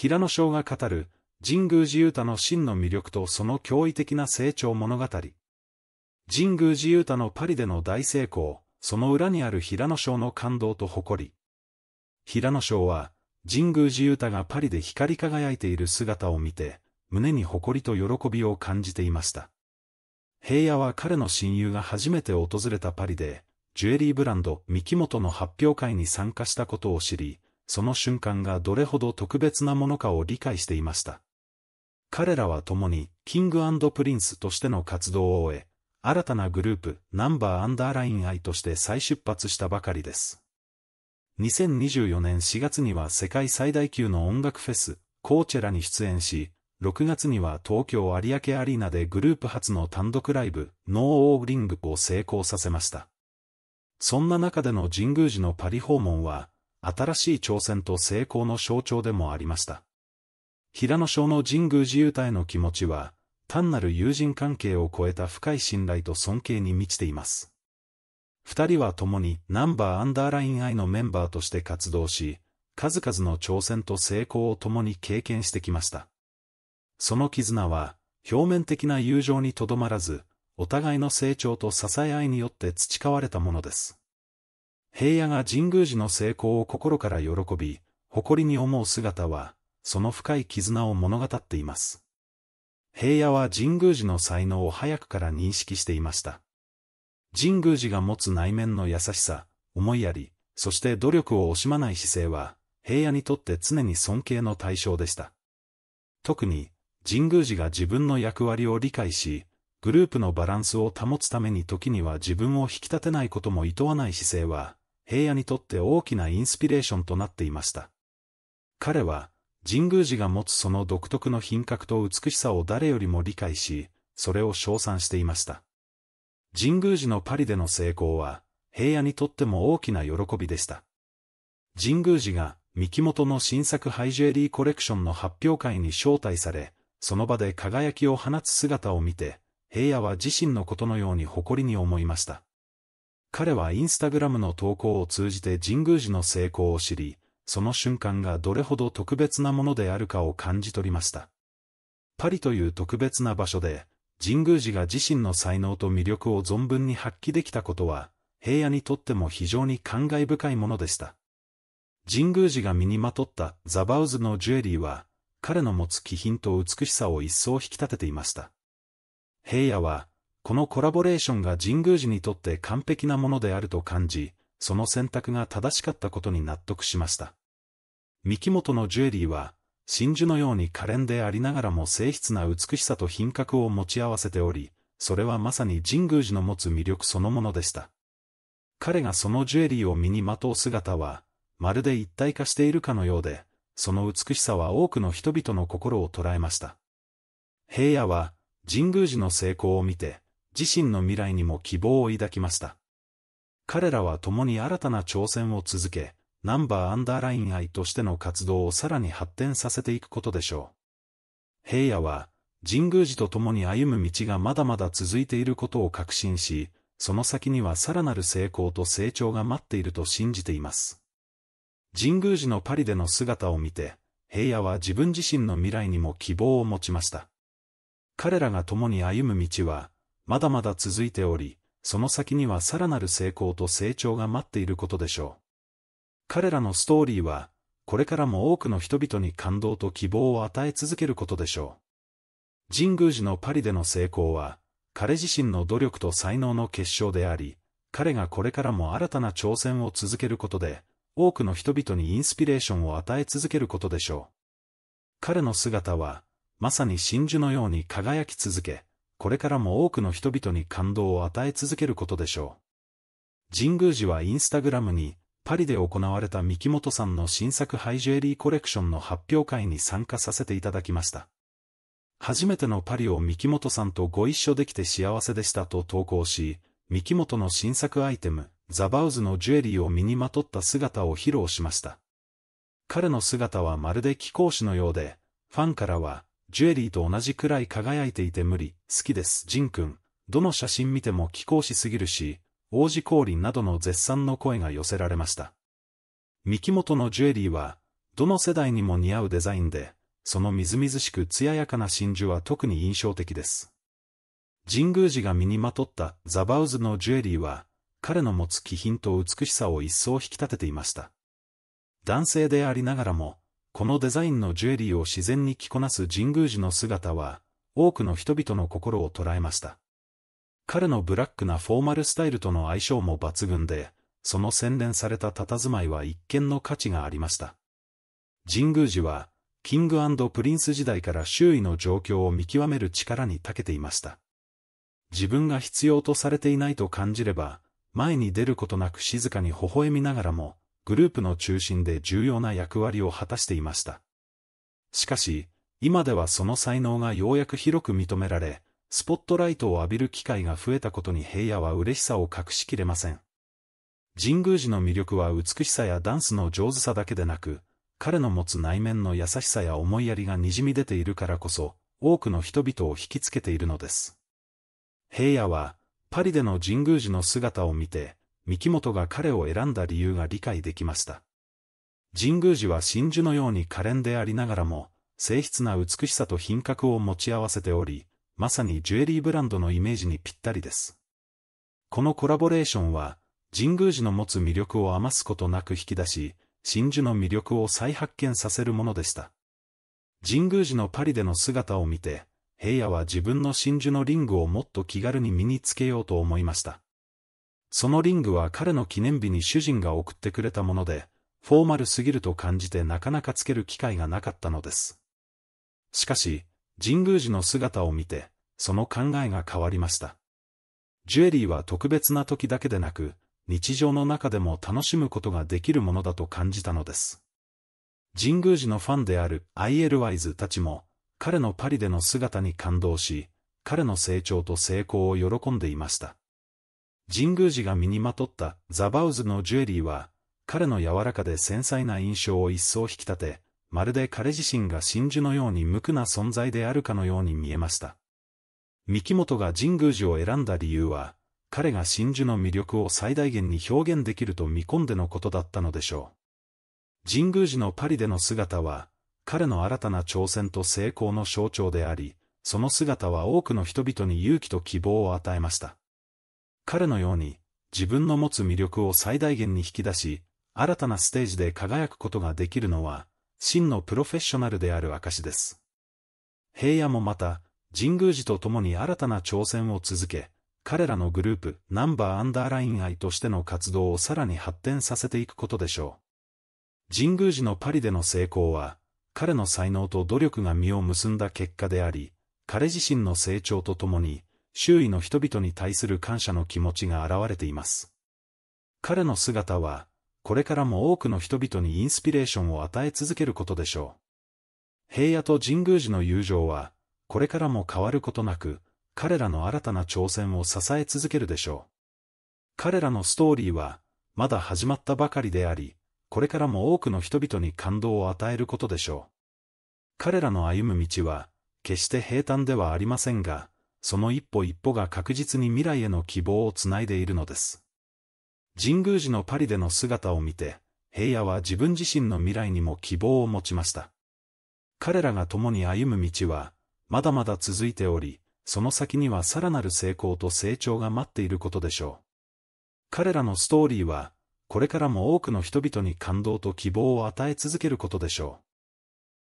平野翔が語る、神宮寺勇太の真の魅力とその驚異的な成長物語。神宮寺勇太のパリでの大成功、その裏にある平野翔の感動と誇り。平野翔は、神宮寺勇太がパリで光り輝いている姿を見て、胸に誇りと喜びを感じていました。平野は彼の親友が初めて訪れたパリで、ジュエリーブランド、三木本の発表会に参加したことを知り、その瞬間がどれほど特別なものかを理解していました。彼らは共に、キングプリンスとしての活動を終え、新たなグループ、ナンバーアンダーラインアイとして再出発したばかりです。2024年4月には世界最大級の音楽フェス、コーチェラに出演し、6月には東京有明アリーナでグループ初の単独ライブ、ノーオーリングを成功させました。そんな中での神宮寺のパリ訪問は、新しい挑戦と成功の象徴でもありました。平野省の神宮寺勇太への気持ちは、単なる友人関係を超えた深い信頼と尊敬に満ちています。二人は共にナンバーアンダーライン I のメンバーとして活動し、数々の挑戦と成功を共に経験してきました。その絆は、表面的な友情にとどまらず、お互いの成長と支え合いによって培われたものです。平野が神宮寺の成功を心から喜び、誇りに思う姿は、その深い絆を物語っています。平野は神宮寺の才能を早くから認識していました。神宮寺が持つ内面の優しさ、思いやり、そして努力を惜しまない姿勢は、平野にとって常に尊敬の対象でした。特に、神宮寺が自分の役割を理解し、グループのバランスを保つために時には自分を引き立てないことも厭わない姿勢は、平野にとって大きなインスピレーションとなっていました。彼は、神宮寺が持つその独特の品格と美しさを誰よりも理解し、それを称賛していました。神宮寺のパリでの成功は、平野にとっても大きな喜びでした。神宮寺が、三木本の新作ハイジュエリーコレクションの発表会に招待され、その場で輝きを放つ姿を見て、平野は自身のことのように誇りに思いました。彼はインスタグラムの投稿を通じて神宮寺の成功を知り、その瞬間がどれほど特別なものであるかを感じ取りました。パリという特別な場所で、神宮寺が自身の才能と魅力を存分に発揮できたことは、平野にとっても非常に感慨深いものでした。神宮寺が身にまとったザバウズのジュエリーは、彼の持つ気品と美しさを一層引き立てていました。平野は、このコラボレーションが神宮寺にとって完璧なものであると感じ、その選択が正しかったことに納得しました。三木本のジュエリーは、真珠のように可憐でありながらも静筆な美しさと品格を持ち合わせており、それはまさに神宮寺の持つ魅力そのものでした。彼がそのジュエリーを身にまとう姿は、まるで一体化しているかのようで、その美しさは多くの人々の心を捉えました。平野は、神宮寺の成功を見て、自身の未来にも希望を抱きました。彼らは共に新たな挑戦を続け、ナンバーアンダーライン愛としての活動をさらに発展させていくことでしょう。平野は、神宮寺と共に歩む道がまだまだ続いていることを確信し、その先にはさらなる成功と成長が待っていると信じています。神宮寺のパリでの姿を見て、平野は自分自身の未来にも希望を持ちました。彼らが共に歩む道は、まだまだ続いており、その先にはさらなる成功と成長が待っていることでしょう。彼らのストーリーは、これからも多くの人々に感動と希望を与え続けることでしょう。神宮寺のパリでの成功は、彼自身の努力と才能の結晶であり、彼がこれからも新たな挑戦を続けることで、多くの人々にインスピレーションを与え続けることでしょう。彼の姿は、まさに真珠のように輝き続け、これからも多くの人々に感動を与え続けることでしょう。神宮寺はインスタグラムに、パリで行われた三木本さんの新作ハイジュエリーコレクションの発表会に参加させていただきました。初めてのパリを三木本さんとご一緒できて幸せでしたと投稿し、三木本の新作アイテム、ザバウズのジュエリーを身にまとった姿を披露しました。彼の姿はまるで貴公子のようで、ファンからは、ジュエリーと同じくらい輝いていて無理、好きです、ジン君。どの写真見ても気候しすぎるし、王子降臨などの絶賛の声が寄せられました。三木本のジュエリーは、どの世代にも似合うデザインで、そのみずみずしく艶やかな真珠は特に印象的です。神宮寺が身にまとったザバウズのジュエリーは、彼の持つ気品と美しさを一層引き立てていました。男性でありながらも、このデザインのジュエリーを自然に着こなす神宮寺の姿は、多くの人々の心を捉えました。彼のブラックなフォーマルスタイルとの相性も抜群で、その洗練された佇まいは一見の価値がありました。神宮寺は、キングプリンス時代から周囲の状況を見極める力に長けていました。自分が必要とされていないと感じれば、前に出ることなく静かに微笑みながらも、グループの中心で重要な役割を果たしていました。しかし、今ではその才能がようやく広く認められ、スポットライトを浴びる機会が増えたことに平野は嬉しさを隠しきれません。神宮寺の魅力は美しさやダンスの上手さだけでなく、彼の持つ内面の優しさや思いやりがにじみ出ているからこそ、多くの人々を引きつけているのです。平野は、パリでの神宮寺の姿を見て、三木本が彼を選んだ理由が理解できました。神宮寺は真珠のように可憐でありながらも、静筆な美しさと品格を持ち合わせており、まさにジュエリーブランドのイメージにぴったりです。このコラボレーションは、神宮寺の持つ魅力を余すことなく引き出し、真珠の魅力を再発見させるものでした。神宮寺のパリでの姿を見て、平野は自分の真珠のリングをもっと気軽に身につけようと思いました。そのリングは彼の記念日に主人が送ってくれたもので、フォーマルすぎると感じてなかなかつける機会がなかったのです。しかし、神宮寺の姿を見て、その考えが変わりました。ジュエリーは特別な時だけでなく、日常の中でも楽しむことができるものだと感じたのです。神宮寺のファンである IL ワイズたちも、彼のパリでの姿に感動し、彼の成長と成功を喜んでいました。神宮寺が身にまとったザバウズのジュエリーは、彼の柔らかで繊細な印象を一層引き立て、まるで彼自身が真珠のように無垢な存在であるかのように見えました。三木本が神宮寺を選んだ理由は、彼が真珠の魅力を最大限に表現できると見込んでのことだったのでしょう。神宮寺のパリでの姿は、彼の新たな挑戦と成功の象徴であり、その姿は多くの人々に勇気と希望を与えました。彼のように、自分の持つ魅力を最大限に引き出し、新たなステージで輝くことができるのは、真のプロフェッショナルである証です。平野もまた、神宮寺と共に新たな挑戦を続け、彼らのグループナンバーアンダーライン愛としての活動をさらに発展させていくことでしょう。神宮寺のパリでの成功は、彼の才能と努力が実を結んだ結果であり、彼自身の成長とともに、周囲の人々に対する感謝の気持ちが現れています。彼の姿は、これからも多くの人々にインスピレーションを与え続けることでしょう。平野と神宮寺の友情は、これからも変わることなく、彼らの新たな挑戦を支え続けるでしょう。彼らのストーリーは、まだ始まったばかりであり、これからも多くの人々に感動を与えることでしょう。彼らの歩む道は、決して平坦ではありませんが、その一歩一歩が確実に未来への希望をつないでいるのです。神宮寺のパリでの姿を見て、平野は自分自身の未来にも希望を持ちました。彼らが共に歩む道は、まだまだ続いており、その先にはさらなる成功と成長が待っていることでしょう。彼らのストーリーは、これからも多くの人々に感動と希望を与え続けることでしょう。